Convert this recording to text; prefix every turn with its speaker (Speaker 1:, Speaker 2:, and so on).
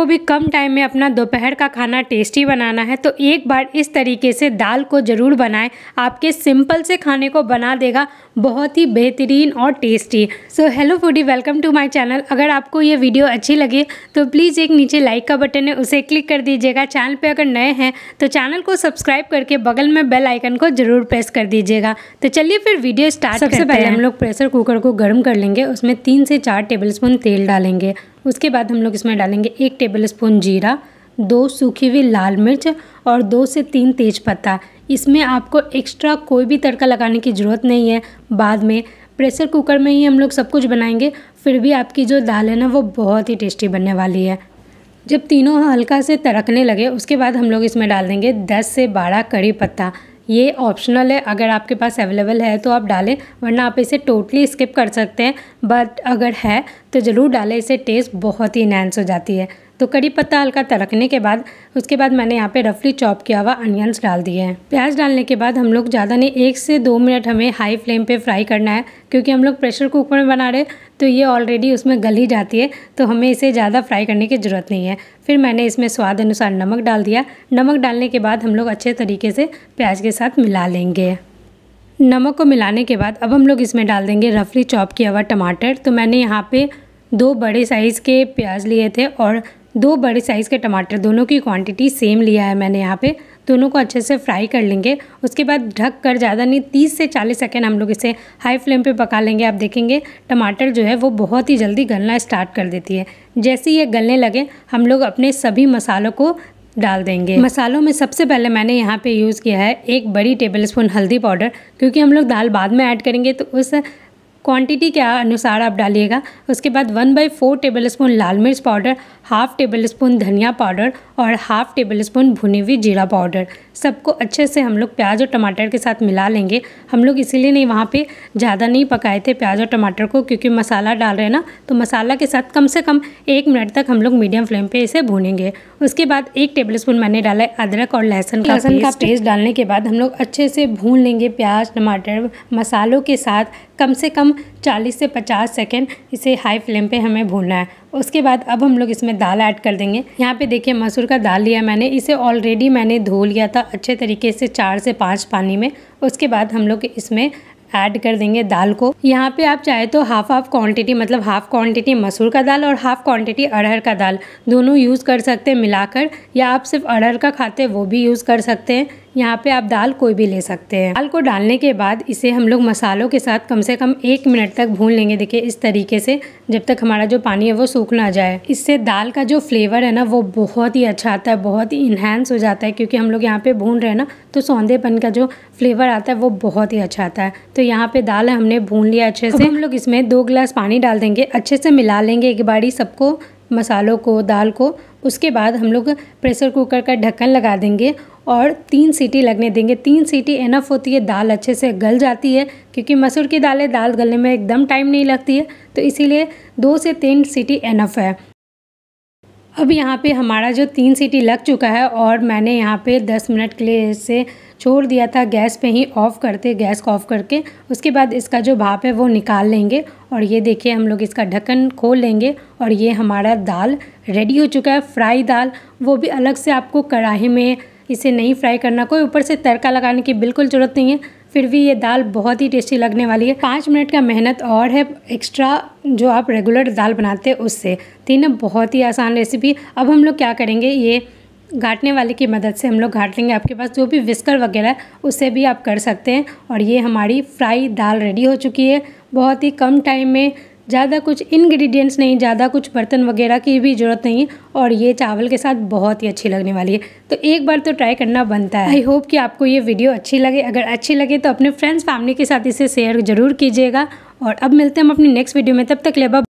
Speaker 1: आपको भी कम टाइम में अपना दोपहर का खाना टेस्टी बनाना है तो एक बार इस तरीके से दाल को ज़रूर बनाएं आपके सिंपल से खाने को बना देगा बहुत ही बेहतरीन और tasty so hello foodie welcome to my channel अगर आपको ये वीडियो अच्छी लगे तो प्लीज़ एक नीचे लाइक का बटन है उसे क्लिक कर दीजिएगा चैनल पर अगर नए हैं तो चैनल को सब्सक्राइब करके बगल में बेल आइकन को ज़रूर प्रेस कर दीजिएगा तो चलिए फिर वीडियो स्टार्ट सबसे पहले हम लोग प्रेशर कुकर को गर्म कर लेंगे उसमें तीन से चार टेबल तेल डालेंगे उसके बाद हम लोग इसमें डालेंगे एक टेबल स्पून जीरा दो सूखी हुई लाल मिर्च और दो से तीन तेज़ पत्ता इसमें आपको एक्स्ट्रा कोई भी तड़का लगाने की ज़रूरत नहीं है बाद में प्रेशर कुकर में ही हम लोग सब कुछ बनाएंगे फिर भी आपकी जो दाल है ना वो बहुत ही टेस्टी बनने वाली है जब तीनों हल्का से तड़कने लगे उसके बाद हम लोग इसमें डाल देंगे दस से बारह कड़ी पत्ता ये ऑप्शनल है अगर आपके पास अवेलेबल है तो आप डालें वरना आप इसे टोटली स्किप कर सकते हैं बट अगर है तो ज़रूर डालें इससे टेस्ट बहुत ही इनहेंस हो जाती है तो कड़ी पत्ता हल्का तड़कने के बाद उसके बाद मैंने यहाँ पे रफली चॉप किया हुआ अनियंस डाल दिए हैं प्याज डालने के बाद हम लोग ज़्यादा नहीं एक से दो मिनट हमें हाई फ्लेम पे फ्राई करना है क्योंकि हम लोग प्रेशर कुकर में बना रहे तो ये ऑलरेडी उसमें गल ही जाती है तो हमें इसे ज़्यादा फ्राई करने की ज़रूरत नहीं है फिर मैंने इसमें स्वाद अनुसार नमक डाल दिया नमक डालने के बाद हम लोग अच्छे तरीके से प्याज के साथ मिला लेंगे नमक को मिलाने के बाद अब हम लोग इसमें डाल देंगे रफली चॉप किया हुआ टमाटर तो मैंने यहाँ पर दो बड़े साइज़ के प्याज लिए थे और दो बड़े साइज़ के टमाटर दोनों की क्वांटिटी सेम लिया है मैंने यहाँ पे दोनों को अच्छे से फ्राई कर लेंगे उसके बाद ढक कर ज़्यादा नहीं तीस से चालीस सेकेंड हम लोग इसे हाई फ्लेम पे पका लेंगे आप देखेंगे टमाटर जो है वो बहुत ही जल्दी गलना स्टार्ट कर देती है जैसे ये गलने लगे हम लोग अपने सभी मसालों को डाल देंगे मसालों में सबसे पहले मैंने यहाँ पे यूज़ किया है एक बड़ी स्पून हल्दी पाउडर क्योंकि हम लोग दाल बाद में ऐड करेंगे तो उस क्वांटिटी के अनुसार आप डालिएगा उसके बाद one by four tablespoon लाल मिर्च पाउडर हाफ टेबल स्पून धनिया पाउडर और हाफ टेबल स्पून भुनी हुई जीरा पाउडर सबको अच्छे से हम लोग प्याज और टमाटर के साथ मिला लेंगे हम लोग इसीलिए नहीं वहाँ पे ज़्यादा नहीं पकाए थे प्याज और टमाटर को क्योंकि मसाला डाल रहे हैं ना तो मसाला के साथ कम से कम एक मिनट तक हम लोग मीडियम फ्लेम पर इसे भूनेंगे उसके बाद एक टेबल स्पून मैंने डाला है अदरक और लहसुन का लहसुन का पेस्ट डालने के बाद हम लोग अच्छे से भून लेंगे प्याज टमाटर मसालों के साथ कम से कम हम 40 से 50 सेकेंड इसे हाई फ्लेम पे हमें भूनना है उसके बाद अब हम लोग इसमें दाल ऐड कर देंगे यहाँ पे देखिए मसूर का दाल लिया मैंने इसे ऑलरेडी मैंने धो लिया था अच्छे तरीके से चार से पाँच पानी में उसके बाद हम लोग इसमें ऐड कर देंगे दाल को यहाँ पे आप चाहे तो हाफ हाफ क्वांटिटी मतलब हाफ क्वांटिटी मसूर का दाल और हाफ क्वांटिटी अरहर का दाल दोनों यूज़ कर सकते हैं मिलाकर या आप सिर्फ अरहर का खाते वो भी यूज़ कर सकते हैं यहाँ पे आप दाल कोई भी ले सकते हैं दाल को डालने के बाद इसे हम लोग मसालों के साथ कम से कम एक मिनट तक भून लेंगे देखिए इस तरीके से जब तक हमारा जो पानी है वो सूख ना जाए इससे दाल का जो फ्लेवर है ना वो बहुत ही अच्छा आता है बहुत ही इन्हेंस हो जाता है क्योंकि हम लोग यहाँ पे भून रहे हैं ना तो सौंदेपन का जो फ्लेवर आता है वो बहुत ही अच्छा आता है तो यहाँ पे दाल हमने भून लिया अच्छे से हम लोग इसमें दो गिलास पानी डाल देंगे अच्छे से मिला लेंगे एक बारी सबको मसालों को दाल को उसके बाद हम लोग प्रेशर कुकर का ढक्कन लगा देंगे और तीन सीटी लगने देंगे तीन सीटी एनफ होती है दाल अच्छे से गल जाती है क्योंकि मसूर की दाल है दाल गलने में एकदम टाइम नहीं लगती है तो इसीलिए दो से तीन सीटी एनफ है अब यहाँ पे हमारा जो तीन सीटी लग चुका है और मैंने यहाँ पे दस मिनट के लिए इसे छोड़ दिया था गैस पे ही ऑफ़ करते गैस को ऑफ़ करके उसके बाद इसका जो भाप है वो निकाल लेंगे और ये देखिए हम लोग इसका ढक्कन खोल लेंगे और ये हमारा दाल रेडी हो चुका है फ्राई दाल वो भी अलग से आपको कढ़ाई में इसे नहीं फ्राई करना कोई ऊपर से तड़का लगाने की बिल्कुल ज़रूरत नहीं है फिर भी ये दाल बहुत ही टेस्टी लगने वाली है पाँच मिनट का मेहनत और है एक्स्ट्रा जो आप रेगुलर दाल बनाते हैं उससे तीन बहुत ही आसान रेसिपी अब हम लोग क्या करेंगे ये घाटने वाले की मदद से हम लोग घाट लेंगे आपके पास जो भी विस्कर वगैरह उससे भी आप कर सकते हैं और ये हमारी फ्राई दाल रेडी हो चुकी है बहुत ही कम टाइम में ज़्यादा कुछ इंग्रेडिएंट्स नहीं ज़्यादा कुछ बर्तन वगैरह की भी ज़रूरत नहीं और ये चावल के साथ बहुत ही अच्छी लगने वाली है तो एक बार तो ट्राई करना बनता है आई होप कि आपको ये वीडियो अच्छी लगे अगर अच्छी लगे तो अपने फ्रेंड्स फैमिली के साथ इसे शेयर ज़रूर कीजिएगा और अब मिलते हैं हम अपनी नेक्स्ट वीडियो में तब तक लेबा